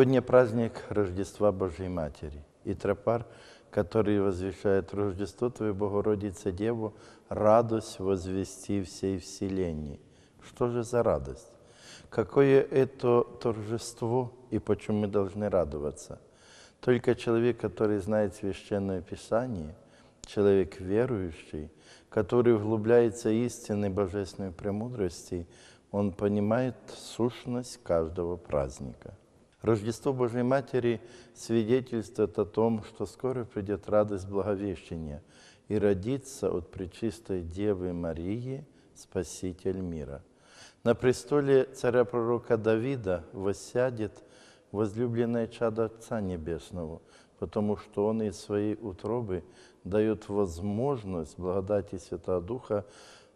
Сегодня праздник Рождества Божьей Матери. И тропар, который возвещает Рождество Твое, Богородице Деву, радость возвести всей вселенной. Что же за радость? Какое это торжество и почему мы должны радоваться? Только человек, который знает Священное Писание, человек верующий, который углубляется истинной божественной премудрости, он понимает сущность каждого праздника – Рождество Божьей Матери свидетельствует о том, что скоро придет радость Благовещения и родится от Пречистой Девы Марии Спаситель мира. На престоле царя-пророка Давида воссядет возлюбленное чадо Отца Небесного, потому что Он из Своей утробы дает возможность благодати Святого Духа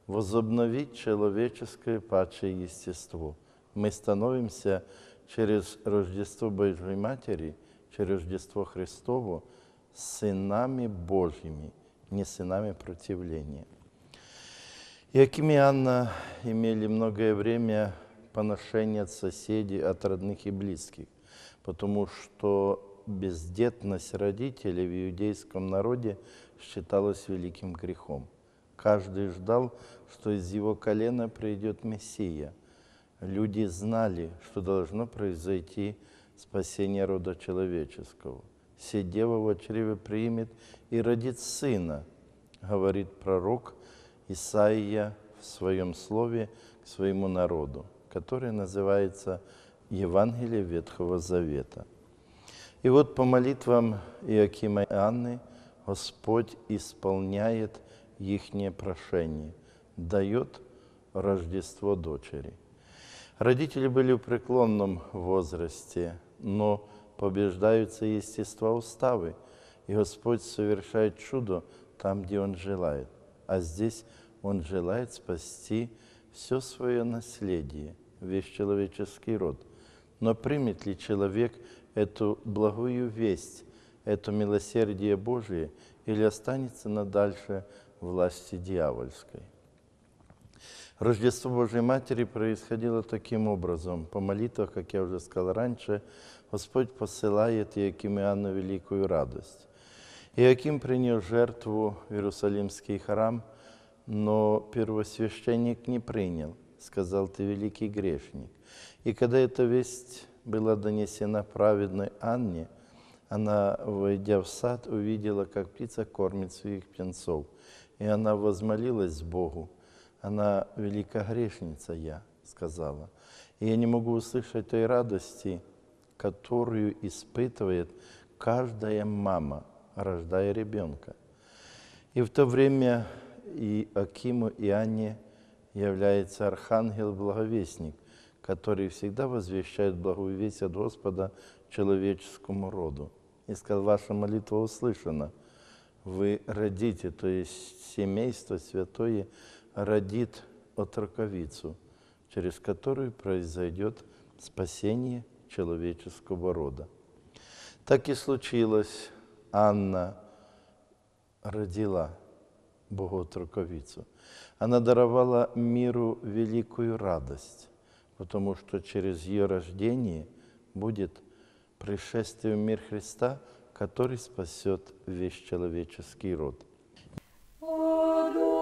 возобновить человеческое падшее естество. Мы становимся через Рождество Божьей Матери, через Рождество Христово, сынами Божьими, не сынами противления. Яким и Анна имели многое время поношения от соседей, от родных и близких, потому что бездетность родителей в иудейском народе считалась великим грехом. Каждый ждал, что из его колена придет Мессия – люди знали, что должно произойти спасение рода человеческого. Все дева в чреве примет и родит сына, говорит пророк Исаия в своем слове к своему народу, который называется Евангелие Ветхого Завета. И вот по молитвам Иакима и Анны Господь исполняет их прошение, дает Рождество дочери – Родители были в преклонном возрасте, но побеждаются естества уставы, и Господь совершает чудо там, где Он желает. А здесь Он желает спасти все свое наследие, весь человеческий род. Но примет ли человек эту благую весть, это милосердие Божие, или останется на дальше власти дьявольской? Рождество Божьей Матери происходило таким образом. По молитвах, как я уже сказал раньше, Господь посылает Иаким Иоанну великую радость. Иаким принес жертву в Иерусалимский храм, но первосвященник не принял, сказал, ты великий грешник. И когда эта весть была донесена праведной Анне, она, войдя в сад, увидела, как птица кормит своих птенцов. И она возмолилась Богу, она великая грешница, я сказала. И я не могу услышать той радости, которую испытывает каждая мама, рождая ребенка. И в то время и Акиму, и Анне является архангел-благовестник, который всегда возвещает благую весть от Господа человеческому роду. И сказал, ваша молитва услышана. Вы родите, то есть семейство святое родит отроковицу, через которую произойдет спасение человеческого рода. Так и случилось. Анна родила отроковицу. Она даровала миру великую радость, потому что через ее рождение будет пришествие в мир Христа, который спасет весь человеческий род. О,